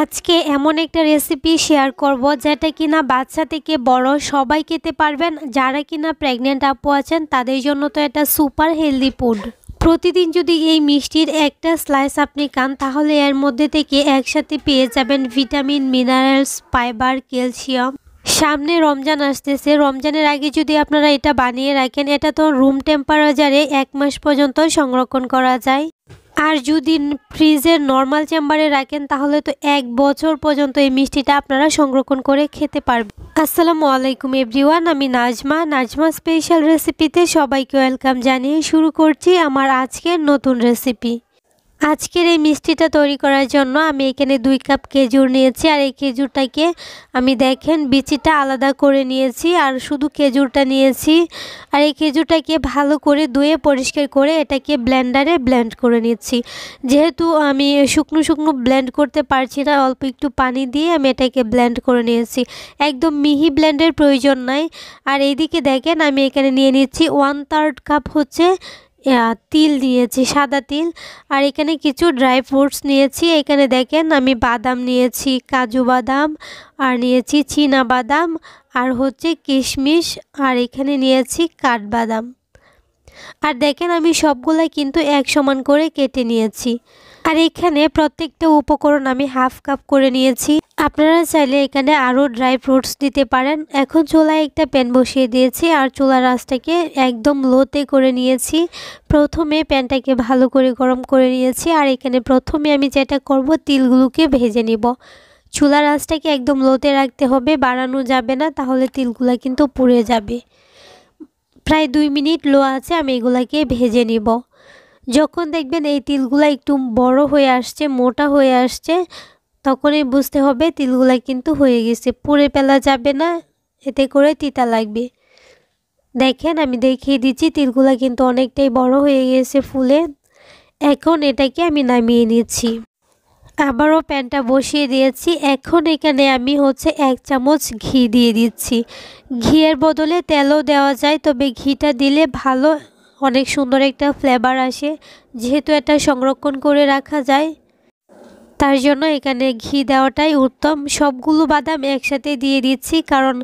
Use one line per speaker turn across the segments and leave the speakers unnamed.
আজকে এমন একটা রেসিপি শেয়ার করব যেটা কিনা বাচ্চা থেকে বড় সবাই খেতে পারবেন যারা কিনা প্রেগনেন্ট আপু আছেন তাদের জন্য তো এটা সুপার হেলদি ফুড প্রতিদিন যদি এই মিষ্টির একটা স্লাইস আপনি খান তাহলে এর মধ্যে থেকে একসাথে পেয়ে যাবেন ভিটামিন মিনারেলস ফাইবার ক্যালসিয়াম সামনে রমজান আসতেছে রমজানের আগে যদি আপনারা এটা বানিয়ে রাখেন এটা তো রুম টেম্পারেচারে এক মাস পর্যন্ত সংরক্ষণ করা যায় আর যদি ফ্রিজের নর্মাল চেম্বারে রাখেন তাহলে তো এক বছর পর্যন্ত এই মিষ্টিটা আপনারা সংরক্ষণ করে খেতে পারবেন আসসালামু আলাইকুম এভরিওয়ান আমি নাজমা নাজমা স্পেশাল রেসিপিতে সবাইকে ওয়েলকাম জানিয়ে শুরু করছি আমার আজকের নতুন রেসিপি আজকের এই মিষ্টিটা তৈরি করার জন্য আমি এখানে দুই কাপ খেজুর নিয়েছি আর এই খেজুরটাকে আমি দেখেন বিচিটা আলাদা করে নিয়েছি আর শুধু খেজুরটা নিয়েছি আর এই খেজুরটাকে ভালো করে ধুয়ে পরিষ্কার করে এটাকে ব্লেন্ডারে ব্লেন্ড করে নিচ্ছি যেহেতু আমি শুকনো শুকনো ব্লেন্ড করতে পারছি না অল্প একটু পানি দিয়ে আমি এটাকে ব্লেন্ড করে নিয়েছি একদম মিহি ব্লেন্ডের প্রয়োজন নাই আর এইদিকে দেখেন আমি এখানে নিয়ে নিচ্ছি ওয়ান থার্ড কাপ হচ্ছে তিল দিয়েছি সাদা তিল আর এখানে কিছু ড্রাই ফ্রুটস নিয়েছি এখানে দেখেন আমি বাদাম নিয়েছি কাজু বাদাম আর নিয়েছি চীনা বাদাম আর হচ্ছে কিশমিশ আর এখানে নিয়েছি কাঠবাদাম আর দেখেন আমি সবগুলা কিন্তু এক সমান করে কেটে নিয়েছি আর এখানে প্রত্যেকটা উপকরণ আমি হাফ কাপ করে নিয়েছি আপনারা চাইলে এখানে আরও ড্রাই ফ্রুটস দিতে পারেন এখন চোলায় একটা প্যান বসিয়ে দিয়েছি আর চোলা রাসটাকে একদম লোতে করে নিয়েছি প্রথমে প্যানটাকে ভালো করে গরম করে নিয়েছি আর এখানে প্রথমে আমি যেটা করব তিলগুলোকে ভেজে নিব চুলার রাসটাকে একদম লোতে রাখতে হবে বাড়ানো যাবে না তাহলে তিলগুলো কিন্তু পুড়ে যাবে প্রায় দুই মিনিট লো আছে আমি এগুলাকে ভেজে নিব যখন দেখবেন এই তিলগুলো একটু বড় হয়ে আসছে মোটা হয়ে আসছে তখনই বুঝতে হবে তিলগুলা কিন্তু হয়ে গেছে পুড়ে ফেলা যাবে না এতে করে তিতা লাগবে দেখেন আমি দেখিয়ে দিচ্ছি তিলগুলা কিন্তু অনেকটাই বড় হয়ে গেছে ফুলে এখন এটাকে আমি নামিয়ে নিচ্ছি আবারও প্যানটা বসিয়ে দিয়েছি এখন এখানে আমি হচ্ছে এক চামচ ঘি দিয়ে দিচ্ছি ঘিয়ের বদলে তেলও দেওয়া যায় তবে ঘিটা দিলে ভালো অনেক সুন্দর একটা ফ্লেভার আসে যেহেতু এটা সংরক্ষণ করে রাখা যায় তার জন্য এখানে ঘি দেওয়াটাই উত্তম সবগুলো বাদাম একসাথে দিয়ে দিচ্ছি কারণ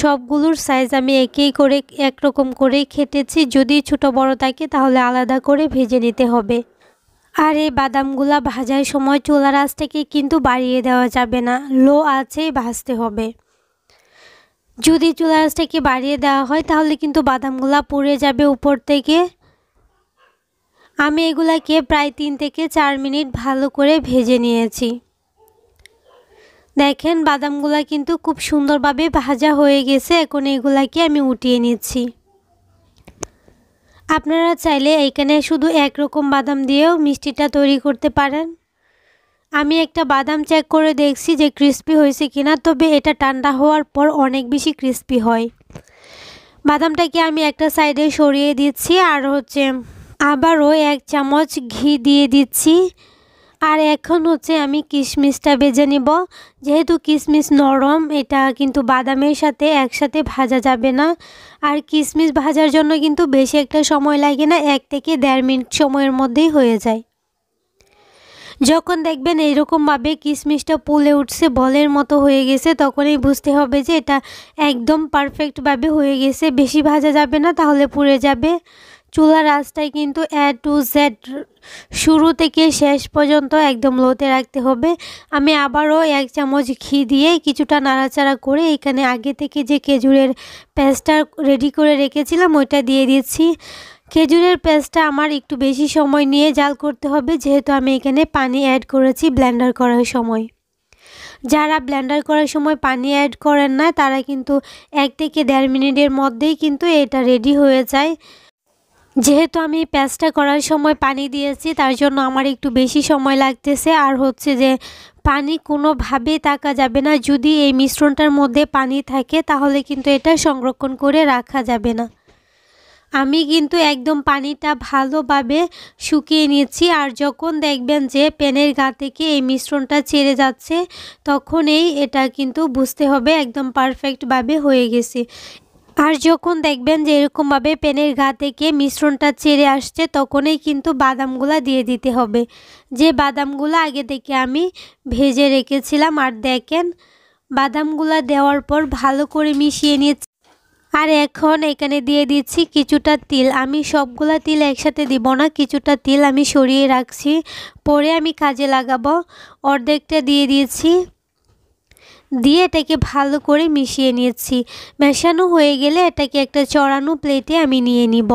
সবগুলোর সাইজ আমি একেই করে একরকম করে খেটেছি যদি ছোট বড় থাকে তাহলে আলাদা করে ভেজে নিতে হবে আর এই বাদামগুলা ভাজার সময় চোলা রাসটাকে কিন্তু বাড়িয়ে দেওয়া যাবে না লো আছেই ভাজতে হবে যদি চুলা রাসটাকে বাড়িয়ে দেওয়া হয় তাহলে কিন্তু বাদামগুলা পড়ে যাবে উপর থেকে আমি এগুলাকে প্রায় তিন থেকে চার মিনিট ভালো করে ভেজে নিয়েছি দেখেন বাদামগুলা কিন্তু খুব সুন্দরভাবে ভাজা হয়ে গেছে এখন এগুলাকে আমি উঠিয়ে নিচ্ছি আপনারা চাইলে এখানে শুধু একরকম বাদাম দিয়েও মিষ্টিটা তৈরি করতে পারেন আমি একটা বাদাম চেক করে দেখছি যে ক্রিস্পি হয়েছে কিনা তবে এটা ঠান্ডা হওয়ার পর অনেক বেশি ক্রিস্পি হয় বাদামটাকে আমি একটা সাইডে সরিয়ে দিচ্ছি আর হচ্ছে আবারও এক চামচ ঘি দিয়ে দিচ্ছি আর এখন হচ্ছে আমি কিশমিশটা বেজে নিব যেহেতু কিশমিশ নরম এটা কিন্তু বাদামের সাথে একসাথে ভাজা যাবে না আর কিশমিশ ভাজার জন্য কিন্তু বেশি একটা সময় লাগে না এক থেকে দেড় মিনিট সময়ের মধ্যেই হয়ে যায় যখন দেখবেন এইরকমভাবে কিশমিশটা পুলে উঠছে বলের মতো হয়ে গেছে তখনই বুঝতে হবে যে এটা একদম পারফেক্টভাবে হয়ে গেছে বেশি ভাজা যাবে না তাহলে পুড়ে যাবে চুলার আঁচটায় কিন্তু এ টু জেড শুরু থেকে শেষ পর্যন্ত একদম লোতে রাখতে হবে আমি আবারও এক চামচ ঘি দিয়ে কিছুটা নাড়াচাড়া করে এখানে আগে থেকে যে খেজুরের পেস্টটা রেডি করে রেখেছিলাম ওইটা দিয়ে দিচ্ছি খেজুরের পেস্টটা আমার একটু বেশি সময় নিয়ে জাল করতে হবে যেহেতু আমি এখানে পানি অ্যাড করেছি ব্লেন্ডার করার সময় যারা ব্লেন্ডার করার সময় পানি অ্যাড করেন না তারা কিন্তু এক থেকে দেড় মিনিটের মধ্যেই কিন্তু এটা রেডি হয়ে যায় যেহেতু আমি প্যাঁচটা করার সময় পানি দিয়েছি তার জন্য আমার একটু বেশি সময় লাগতেছে আর হচ্ছে যে পানি কোনোভাবেই তাকা যাবে না যদি এই মিশ্রণটার মধ্যে পানি থাকে তাহলে কিন্তু এটা সংরক্ষণ করে রাখা যাবে না আমি কিন্তু একদম পানিটা ভালোভাবে শুকিয়ে নিচ্ছি আর যখন দেখবেন যে পেনের গা থেকে এই মিশ্রণটা ছেড়ে যাচ্ছে তখনই এটা কিন্তু বুঝতে হবে একদম পারফেক্টভাবে হয়ে গেছে আর যখন দেখবেন যে এরকমভাবে প্যানের গা থেকে মিশ্রণটা ছেড়ে আসছে তখনই কিন্তু বাদামগুলো দিয়ে দিতে হবে যে বাদামগুলো আগে থেকে আমি ভেজে রেখেছিলাম আর দেখেন বাদামগুলো দেওয়ার পর ভালো করে মিশিয়ে নিয়েছি আর এখন এখানে দিয়ে দিচ্ছি কিছুটা তিল আমি সবগুলা তিল একসাথে দিব না কিছুটা তিল আমি সরিয়ে রাখছি পরে আমি কাজে লাগাবো অর্ধেকটা দিয়ে দিয়েছি দিয়ে এটাকে ভালো করে মিশিয়ে নিয়েছি মেশানো হয়ে গেলে এটাকে একটা চড়ানো প্লেটে আমি নিয়ে নিব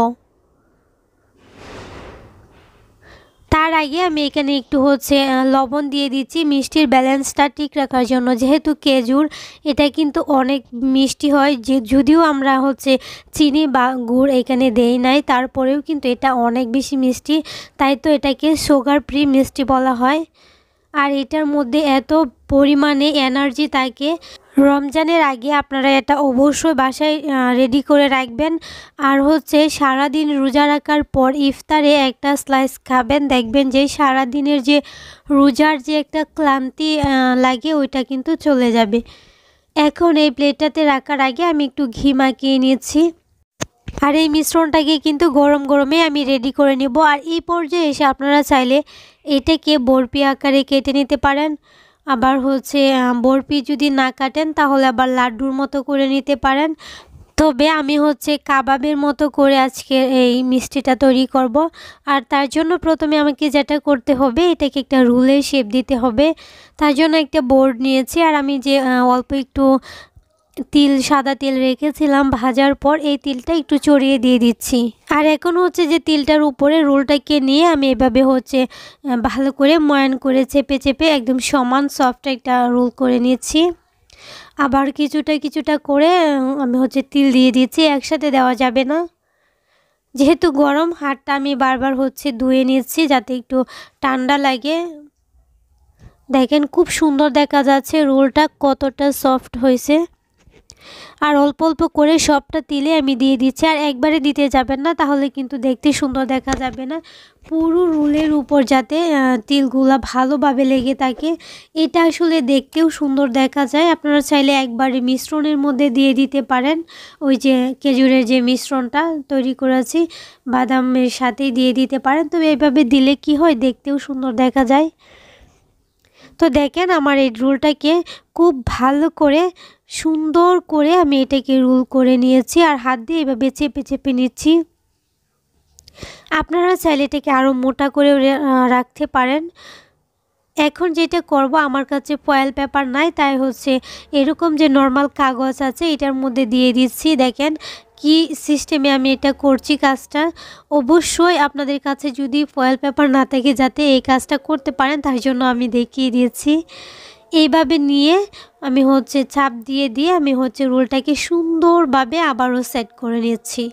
তার আগে আমি এখানে একটু হচ্ছে লবণ দিয়ে দিচ্ছি মিষ্টির ব্যালেন্সটা ঠিক রাখার জন্য যেহেতু খেজুর এটা কিন্তু অনেক মিষ্টি হয় যে যদিও আমরা হচ্ছে চিনি বা গুড় এখানে দেই নাই তারপরেও কিন্তু এটা অনেক বেশি মিষ্টি তাই তো এটাকে সুগার ফ্রি মিষ্টি বলা হয় আর এটার মধ্যে এত পরিমাণে এনার্জি থাকে রমজানের আগে আপনারা এটা অবশ্যই বাসায় রেডি করে রাখবেন আর হচ্ছে সারা দিন রোজা রাখার পর ইফতারে একটা স্লাইস খাবেন দেখবেন যে সারা দিনের যে রোজার যে একটা ক্লান্তি লাগে ওইটা কিন্তু চলে যাবে এখন এই প্লেটটাতে রাখার আগে আমি একটু ঘি মাখিয়ে নিয়েছি আর এই মিশ্রণটাকে কিন্তু গরম গরমে আমি রেডি করে নেব আর এই পর্যায়ে এসে আপনারা চাইলে এটাকে বরপি আকারে কেটে নিতে পারেন আবার হচ্ছে বরপি যদি না কাটেন তাহলে আবার লাড্ডুর মতো করে নিতে পারেন তবে আমি হচ্ছে কাবাবের মতো করে আজকে এই মিষ্টিটা তৈরি করব আর তার জন্য প্রথমে আমাকে যেটা করতে হবে এটাকে একটা রুলের শেপ দিতে হবে তার জন্য একটা বোর্ড নিয়েছি আর আমি যে অল্প একটু তিল সাদা তেল রেখেছিলাম ভাজার পর এই তিলটা একটু চড়িয়ে দিয়ে দিচ্ছি আর এখন হচ্ছে যে তিলটার উপরে রোলটাকে নিয়ে আমি এভাবে হচ্ছে ভালো করে ময়ান করে চেপে চেপে একদম সমান সফট একটা রোল করে নিচ্ছি আবার কিছুটা কিছুটা করে আমি হচ্ছে তিল দিয়ে দিচ্ছি একসাথে দেওয়া যাবে না যেহেতু গরম হাড়টা আমি বারবার হচ্ছে ধুয়ে নিচ্ছি যাতে একটু ঠান্ডা লাগে দেখেন খুব সুন্দর দেখা যাচ্ছে রোলটা কতটা সফট হয়েছে আর অল্প অল্প করে সবটা তিলে আমি দিয়ে দিচ্ছি আর একবারে দিতে যাবেন না তাহলে কিন্তু দেখতে সুন্দর দেখা যাবে না পুরো রুলের উপর যাতে তিলগুলা ভালোভাবে লেগে থাকে এটা আসলে দেখতেও সুন্দর দেখা যায় আপনারা চাইলে একবারে মিশ্রণের মধ্যে দিয়ে দিতে পারেন ওই যে খেজুরের যে মিশ্রণটা তৈরি করেছি বাদামের সাথেই দিয়ে দিতে পারেন তবে এইভাবে দিলে কি হয় দেখতেও সুন্দর দেখা যায় তো দেখেন আমার এই রুলটাকে খুব ভালো করে সুন্দর করে আমি এটাকে রোল করে নিয়েছি আর হাত দিয়ে এভাবে চেপে চেপে নিচ্ছি আপনারা চাইলে এটাকে আরও মোটা করে রাখতে পারেন এখন যেটা করব আমার কাছে ফয়েল পেপার নাই তাই হচ্ছে এরকম যে নর্মাল কাগজ আছে এটার মধ্যে দিয়ে দিচ্ছি দেখেন কি সিস্টেমে আমি এটা করছি কাজটা অবশ্যই আপনাদের কাছে যদি ফয়েল পেপার না থাকে যাতে এই কাজটা করতে পারেন তার জন্য আমি দেখিয়ে দিয়েছি এইভাবে নিয়ে আমি হচ্ছে চাপ দিয়ে দিয়ে আমি হচ্ছে রোলটাকে সুন্দরভাবে আবারও সেট করে নিচ্ছি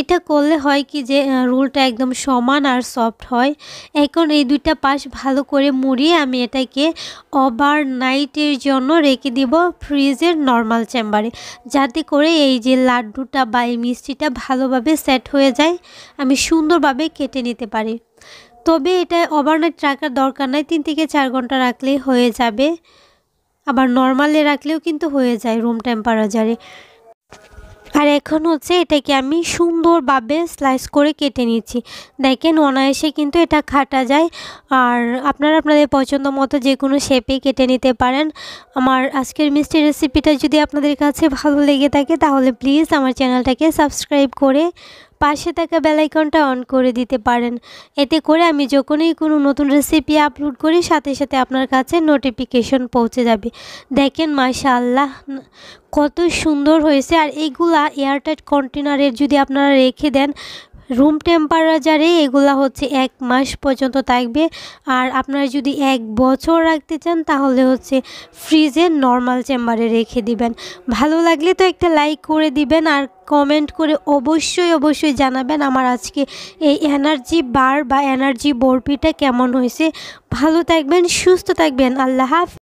এটা করলে হয় কি যে রোলটা একদম সমান আর সফট হয় এখন এই দুইটা পাশ ভালো করে মুড়িয়ে আমি এটাকে ওভার নাইটের জন্য রেখে দিব ফ্রিজের নর্মাল চেম্বারে যাতে করে এই যে লাড্ডুটা বা এই মিষ্টিটা ভালোভাবে সেট হয়ে যায় আমি সুন্দরভাবে কেটে নিতে পারি তবে এটা ওভারনাইট রাখার দরকার নাই তিন থেকে চার ঘন্টা রাখলেই হয়ে যাবে আবার নর্মালে রাখলেও কিন্তু হয়ে যায় রুম টেম্পারেচারে আর এখন হচ্ছে এটাকে আমি সুন্দরভাবে স্লাইস করে কেটে নিচ্ছি দেখেন অনায়াসে কিন্তু এটা খাটা যায় আর আপনারা আপনাদের পছন্দ মতো যে কোনো শেপে কেটে নিতে পারেন আমার আজকের মিষ্টি রেসিপিটা যদি আপনাদের কাছে ভালো লেগে থাকে তাহলে প্লিজ আমার চ্যানেলটাকে সাবস্ক্রাইব করে পাশে থাকা বেলাইকনটা অন করে দিতে পারেন এতে করে আমি যখনই কোনো নতুন রেসিপি আপলোড করি সাথে সাথে আপনার কাছে নোটিফিকেশন পৌঁছে যাবে দেখেন মাশাআল্লাহ কত সুন্দর হয়েছে আর এইগুলা এয়ারটাইট কন্টেনারের যদি আপনারা রেখে দেন রুম টেম্পারেচারে এগুলা হচ্ছে এক মাস পর্যন্ত থাকবে আর আপনারা যদি এক বছর রাখতে চান তাহলে হচ্ছে ফ্রিজে নর্মাল চেম্বারে রেখে দিবেন ভালো লাগলে তো একটা লাইক করে দিবেন আর কমেন্ট করে অবশ্যই অবশ্যই জানাবেন আমার আজকে এই এনার্জি বার বা এনার্জি বরপিটা কেমন হয়েছে ভালো থাকবেন সুস্থ থাকবেন আল্লাহ হাফ